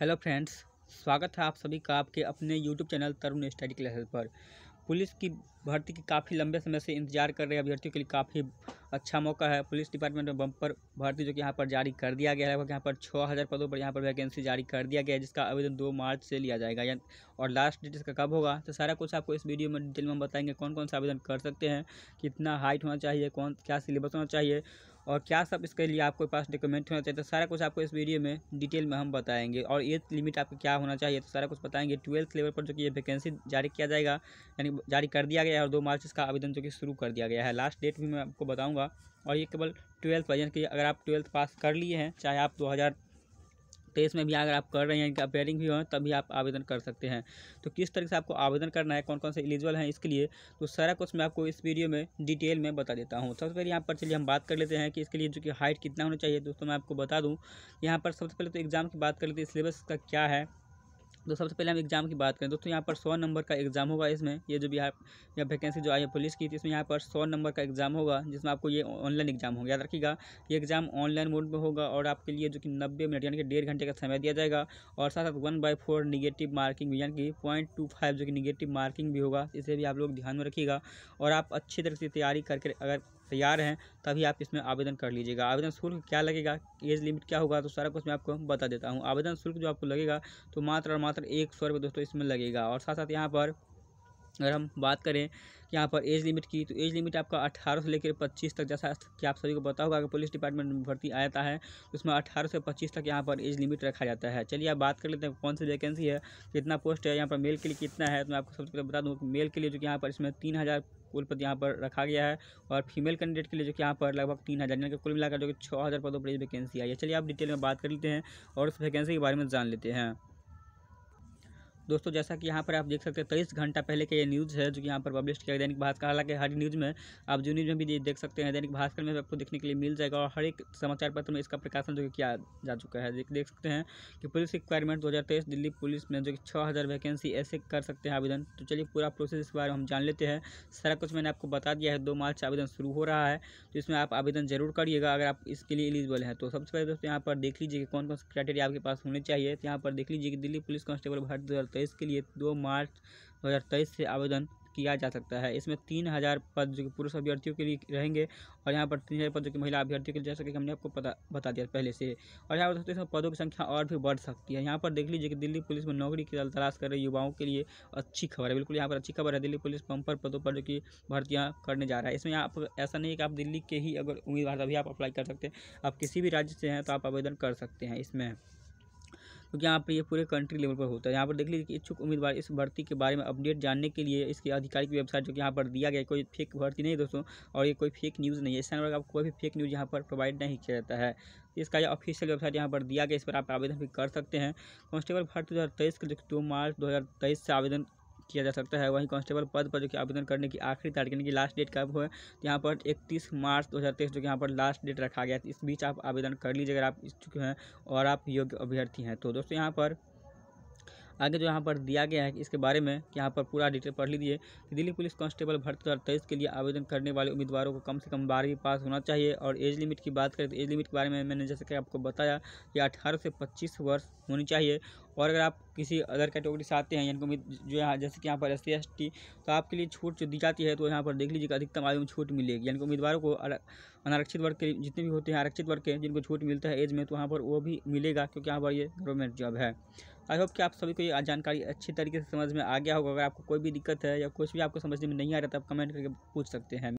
hello friends स्वागत है आप सभी का आपके अपने YouTube channel Tarun study classes पर पुलिस की भर्ती की काफ़ी लंबे समय से इंतजार कर रहे अभ्यर्थियों के लिए काफ़ी अच्छा मौका है पुलिस डिपार्टमेंट में बम्पर भर्ती जो कि यहाँ पर जारी कर दिया गया है लगभग यहाँ पर छः हज़ार पदों पर यहाँ पर वैकेंसी जारी कर दिया गया है जिसका आवेदन दो मार्च से लिया जाएगा या और लास्ट डेट इसका कब होगा तो सारा कुछ आपको इस वीडियो में डिटेल में हम बताएंगे कौन कौन सा आवेदन कर सकते हैं कितना हाइट होना चाहिए कौन क्या सिलेबस होना चाहिए और क्या सब इसके लिए आपके पास डॉक्यूमेंट होना चाहिए तो सारा कुछ आपको इस वीडियो में डिटेल में हम बताएंगे और एज लिमिट आपको क्या होना चाहिए तो सारा कुछ बताएंगे ट्वेल्थ लेवल पर जो कि ये वैकेंसी जारी किया जाएगा यानी जारी कर दिया गया है और दो मार्च इसका आवेदन जो कि शुरू कर दिया गया है लास्ट डेट भी मैं आपको बताऊँगा और ये केवल ट्वेल्थ यानी कि अगर आप ट्वेल्थ पास कर लिए हैं चाहे आप दो तेईस में भी अगर आप कर रहे हैं इनका अपेयरिंग भी हो तभी आप आवेदन कर सकते हैं तो किस तरीके से आपको आवेदन करना है कौन कौन से एलिजिबल हैं इसके लिए तो सारा कुछ मैं आपको इस वीडियो में डिटेल में बता देता हूँ सबसे पहले यहाँ पर चलिए हम बात कर लेते हैं कि इसके लिए जो कि हाइट कितना होना चाहिए दोस्तों मैं आपको बता दूँ यहाँ पर सबसे पहले तो एग्ज़ाम की बात कर लेते हैं सिलेबस का क्या है तो सबसे पहले हम एग्ज़ाम की बात करें दोस्तों यहाँ पर सौ नंबर का एग्ज़ाम होगा इसमें ये जो बिहार या वैकेंसी जो आई है पुलिस की थी तो इसमें यहाँ पर सौ नंबर का एग्ज़ाम होगा जिसमें आपको ये ऑनलाइन एग्ज़ाम होगा याद रखिएगा ये एग्ज़ाम ऑनलाइन मोड में होगा और आपके लिए जो कि नब्बे मिनट यानी कि डेढ़ घंटे का समय दिया जाएगा और साथ साथ one by four negative marking भी यानी कि पॉइंट टू फाइव जो कि निगेटिव मार्किंग भी होगा इसे भी आप लोग ध्यान में रखिएगा और आप अच्छी तरह से तैयारी करके अगर तैयार हैं तभी आप इसमें आवेदन कर लीजिएगा आवेदन शुल्क क्या लगेगा एज लिमिट क्या होगा तो सारा कुछ मैं आपको बता देता हूँ आवेदन शुल्क जो आपको लगेगा तो मात्र और मात्र एक सौ रुपये दोस्तों इसमें लगेगा और साथ साथ यहाँ पर अगर हम बात करें यहाँ पर एज लिमिट की तो एज लिमिट आपका अट्ठारह से लेकर पच्चीस तक जैसा कि आप सभी को पता होगा अगर पुलिस डिपार्टमेंट में भर्ती आता है उसमें अठारह से पच्चीस तक यहाँ पर एज लिमिट रखा जाता है चलिए आप बात कर लेते हैं कौन सी वैकेंसी है कितना पोस्ट है यहाँ पर मेल के लिए कितना है तो मैं आपको सबसे पहले बता दूँ कि मेल के लिए जो कि यहाँ पर इसमें तीन हज़ार कुल पद यहाँ पर रखा गया है और फीमेल कैंडिडेट के लिए जो कि यहाँ पर लगभग तीन हज़ार यानी कि कुल मिलाकर जो कि छः हज़ार पदों पर वैकेंसी आई है चलिए आप डिटेल में बात कर लेते हैं और उस वैकेंसी के बारे में जान लेते हैं दोस्तों जैसा कि यहाँ पर आप देख सकते हैं तेईस घंटा पहले के ये न्यूज़ है जो कि यहाँ पर पब्लिश किया गया दैनिक भास्कर हालांकि हर न्यूज़ में आप जो न्यूज़ में भी देख सकते हैं दैनिक भास्कर में आपको देखने के लिए मिल जाएगा और हर एक समाचार पत्र में इसका प्रकाशन जो कि किया जा चुका है देख सकते हैं कि पुलिस रिक्वायरमेंट दो दिल्ली पुलिस में जो कि छः वैकेंसी ऐसे कर सकते हैं आवेदन तो चलिए पूरा प्रोसेस इस बारे में हम जान लेते हैं सारा कुछ मैंने आपको बता दिया है दो मार्च आवेदन शुरू हो रहा है तो इसमें आप आवेदन जरूर करिएगा अगर आप इसके लिए एलिजिबल हैं तो सबसे पहले दोस्तों यहाँ पर देख लीजिए कि कौन कौन से क्राइटेरिया आपके पास होने चाहिए तो यहाँ पर देख लीजिए कि दिल्ली पुलिस कांस्टेबल भर्ती तेईस के लिए दो मार्च दो से आवेदन किया जा सकता है इसमें तीन हज़ार पद जो कि पुरुष अभ्यर्थियों के लिए रहेंगे और यहाँ पर तीन हज़ार पद जो कि महिला अभ्यर्थियों के लिए जैसा कि हमने आपको पता बता दिया पहले से और यहाँ पर सकते इसमें पदों की संख्या और भी बढ़ सकती है यहाँ पर देख लीजिए कि दिल्ली पुलिस में नौकरी की तलाश कर रहे युवाओं के लिए अच्छी खबर है बिल्कुल यहाँ पर अच्छी खबर है दिल्ली पुलिस पंपर पदों पर जो कि भर्तियाँ करने जा रहा है इसमें आप ऐसा नहीं है कि आप दिल्ली के ही अगर उम्मीदवार अभी आप अप्लाई कर सकते हैं आप किसी भी राज्य से हैं तो आप आवेदन कर सकते हैं इसमें क्योंकि यहाँ पर ये पूरे कंट्री लेवल पर होता है यहाँ पर देख लीजिए कि इच्छुक उम्मीदवार इस भर्ती के बारे में अपडेट जानने के लिए इसकी आधिकारिक वेबसाइट जो कि यहाँ पर दिया गया कोई फेक भर्ती नहीं दोस्तों और ये कोई फेक न्यूज़ नहीं है इस चैनल आपको कोई भी फेक न्यूज़ यहाँ पर प्रोवाइड नहीं किया जाता है इसका यह ऑफिशियल वेबसाइट यहाँ पर दिया गया इस पर आप आवेदन भी कर सकते हैं कॉन्स्टेबल भर्ती दो के लिए दो मार्च दो से आवेदन किया जा सकता है वहीं कांस्टेबल पद पर जो कि आवेदन करने की आखिरी तारीख यानी कि लास्ट डेट कब हो यहाँ पर इकतीस मार्च दो हज़ार तेईस जो कि यहाँ पर लास्ट डेट रखा गया इस बीच आप आवेदन कर लीजिए अगर आप इच्छुक हैं और आप योग्य अभ्यर्थी हैं तो दोस्तों यहाँ पर आगे जो यहाँ पर दिया गया है इसके बारे में यहाँ पर पूरा डिटेल पढ़ लीजिए कि दिल्ली पुलिस कांस्टेबल भर्ती दो हज़ार के लिए आवेदन करने वाले उम्मीदवारों को कम से कम बारहवीं पास होना चाहिए और एज लिमिट की बात करें तो एज लिमिट के बारे में मैंने जैसे कि आपको बताया कि अठारह से पच्चीस वर्ष होनी चाहिए और अगर आप किसी अदर कैटेगरी से आते हैं यानी कि जो यहाँ जैसे कि यहाँ पर एस सी तो आपके लिए छूट जो दी जाती है तो यहाँ पर देख कि अधिकतम आयु में छूट मिलेगी यानी कि उम्मीदवारों को अनारक्षित वर्ग के जितने भी होते हैं आरक्षित वर्ग के जिनको छूट मिलता है एज में तो वहाँ पर वो भी मिलेगा क्योंकि यहाँ पर ये गवर्नमेंट जॉब है आई होप कि आप सभी को ये जानकारी अच्छी तरीके से समझ में आ गया होगा अगर आपको कोई भी दिक्कत है या कुछ भी आपको समझने में नहीं आ रहा तो आप कमेंट करके पूछ सकते हैं